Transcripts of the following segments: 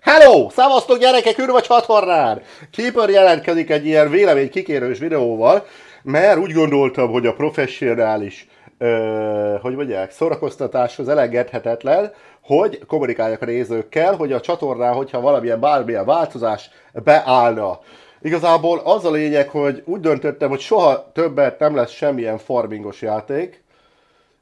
Hello! Szevasztok gyerekek, űr vagy csatornán! Keeper jelentkezik egy ilyen vélemény kikérős videóval, mert úgy gondoltam, hogy a professzionális ö, hogy mondják, szórakoztatáshoz elengedhetetlen, hogy kommunikáljak a nézőkkel, hogy a csatornán, hogyha valamilyen bármilyen változás beállna. Igazából az a lényeg, hogy úgy döntöttem, hogy soha többet nem lesz semmilyen farmingos játék,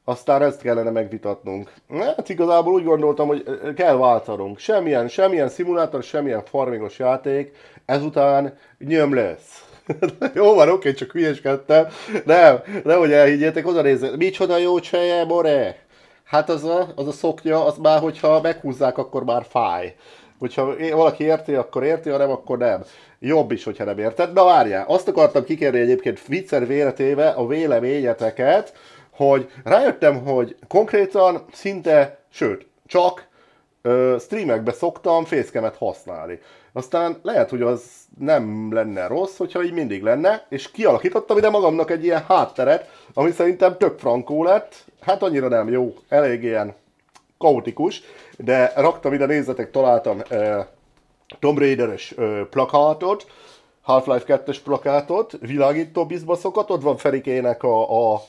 aztán ezt kellene megvitatnunk. Hát igazából úgy gondoltam, hogy eh, kell váltanunk. Semmilyen, semmilyen szimulátor, semmilyen farmingos játék, ezután nyöm lesz. jó van, oké, csak hülyeskedtem. Nem, nehogy elhiggyétek, oda nézzük. Micsoda jó cseje, more! Hát az a, az a szoknya, az már, hogyha meghúzzák, akkor már fáj. Hogyha valaki érti, akkor érti, ha nem, akkor nem. Jobb is, hogyha nem érted. Na várjál, azt akartam kikérni egyébként viccer véletéve a véleményeteket, hogy rájöttem, hogy konkrétan szinte, sőt, csak ö, streamekbe szoktam fészkemet használni. Aztán lehet, hogy az nem lenne rossz, hogyha így mindig lenne, és kialakítottam ide magamnak egy ilyen hátteret, ami szerintem tök frankó lett, hát annyira nem jó, elég ilyen kaotikus, de raktam ide, nézzetek, találtam ö, Tomb Raider-es plakátot, Half-Life 2-es plakátot, világító bizbaszokat, ott van Ferikének a, a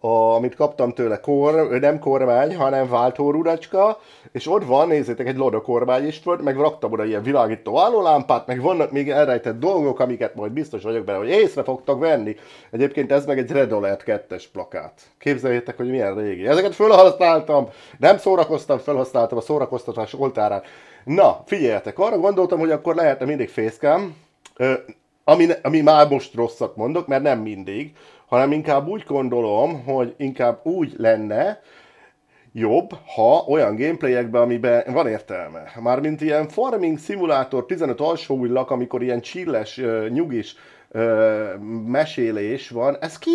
a, amit kaptam tőle, kor, nem kormány, hanem rudacska, és ott van, nézzétek, egy Loda kormány is volt, meg raktam oda ilyen világító állólámpát, meg vannak még elrejtett dolgok, amiket majd biztos vagyok benne, hogy észre fogtok venni. Egyébként ez meg egy Red Alert 2 plakát. Képzeljétek, hogy milyen régi. Ezeket fölhasználtam, nem szórakoztam, felhasználtam a szórakoztatás oltárán. Na, figyeljetek, arra gondoltam, hogy akkor lehetne mindig fészkem, ami, ami már most rosszat mondok, mert nem mindig, hanem inkább úgy gondolom, hogy inkább úgy lenne, jobb, ha olyan gameplayekben, amiben van értelme. Mármint ilyen farming szimulátor 15 alsó illak, amikor ilyen csilles, nyugis ö, mesélés van, ez ki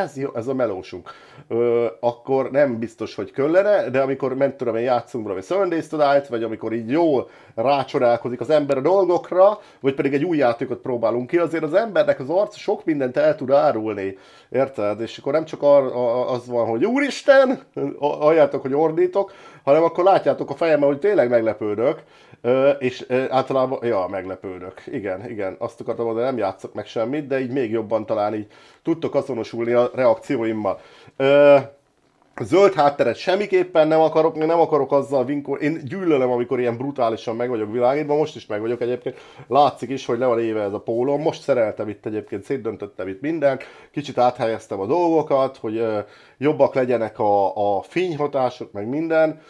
ez? Jó, ez a melósunk. Ö, akkor nem biztos, hogy köllene, de amikor ment tudom én játszunk valami Seven Tonight, vagy amikor így jól rácsodálkozik az ember a dolgokra, vagy pedig egy új játékot próbálunk ki, azért az embernek az arc sok mindent el tud árulni, érted? És akkor nem csak ar- az van, hogy úristen, halljátok, hogy ordítok, hanem akkor látjátok a fejemben, hogy tényleg meglepődök, és általában, ja, meglepődök. Igen, igen, azt akartam mondani, nem játszok meg sem semmit, de így még jobban talán így tudtok azonosulni a reakcióimmal. Ö, zöld hátteret semmiképpen nem akarok, nem akarok azzal vinkor, Én gyűlölöm, amikor ilyen brutálisan meg vagyok világítva, most is meg vagyok egyébként. Látszik is, hogy le van éve ez a pólom. Most szereltem itt egyébként, szétdöntöttem itt minden, kicsit áthelyeztem a dolgokat, hogy ö, jobbak legyenek a, a fényhatások, meg minden. Ö,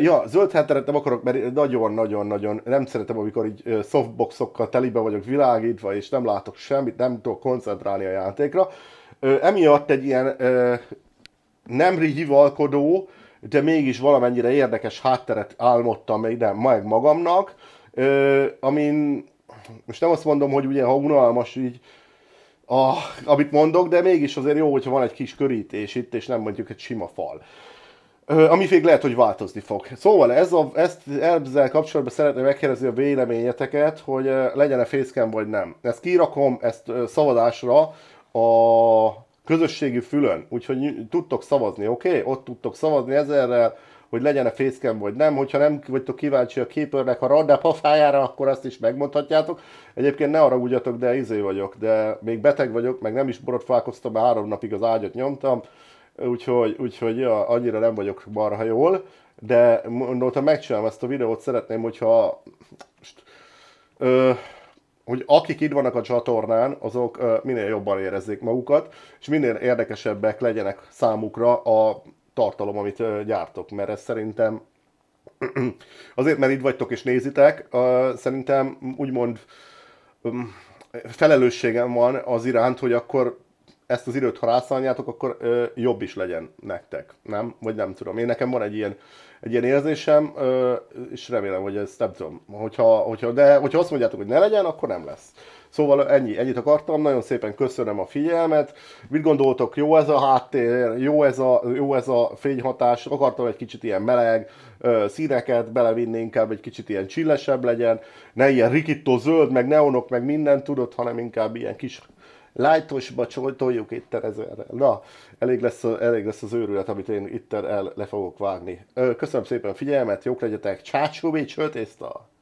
Ja, zöld hátteret nem akarok, mert nagyon-nagyon-nagyon nem szeretem, amikor így softboxokkal telibe vagyok világítva, és nem látok semmit, nem tudok koncentrálni a játékra. Emiatt egy ilyen nem rihivalkodó, de mégis valamennyire érdekes hátteret álmodtam ide meg magamnak, amin most nem azt mondom, hogy ugye ha unalmas így, a, ah, amit mondok, de mégis azért jó, hogyha van egy kis körítés itt, és nem mondjuk egy sima fal ami még lehet, hogy változni fog. Szóval ez a, ezt ezzel kapcsolatban szeretném megkérdezni a véleményeteket, hogy legyen-e facecam vagy nem. Ezt kirakom, ezt szavazásra a közösségi fülön, úgyhogy tudtok szavazni, oké? Okay? Ott tudtok szavazni ezerrel, hogy legyen-e facecam vagy nem. Hogyha nem vagytok kíváncsi a képörnek a radda akkor azt is megmondhatjátok. Egyébként ne haragudjatok, de izé vagyok, de még beteg vagyok, meg nem is borotfálkoztam, mert három napig az ágyat nyomtam úgyhogy, úgyhogy ja, annyira nem vagyok marha jól, de mondtam, megcsinálom ezt a videót, szeretném, hogyha most, ö, hogy akik itt vannak a csatornán, azok ö, minél jobban érezzék magukat, és minél érdekesebbek legyenek számukra a tartalom, amit ö, gyártok, mert ez szerintem azért, mert itt vagytok és nézitek, ö, szerintem úgymond ö, felelősségem van az iránt, hogy akkor ezt az időt, ha rászálljátok, akkor ö, jobb is legyen nektek, nem? Vagy nem tudom. Én nekem van egy ilyen, egy ilyen érzésem, ö, és remélem, hogy ez nem tudom. Hogyha, hogyha, de hogyha azt mondjátok, hogy ne legyen, akkor nem lesz. Szóval ennyi, ennyit akartam, nagyon szépen köszönöm a figyelmet. Mit gondoltok, jó ez a háttér, jó ez a, jó ez a fényhatás, akartam egy kicsit ilyen meleg ö, színeket belevinni, inkább egy kicsit ilyen csillesebb legyen, ne ilyen rikító zöld, meg neonok, meg minden tudod, hanem inkább ilyen kis lájtosba csoltoljuk itt ezerre. Na, elég lesz, elég lesz az őrület, amit én itt el le fogok vágni. Köszönöm szépen a figyelmet, jók legyetek, csácsúbi, Csőtészta.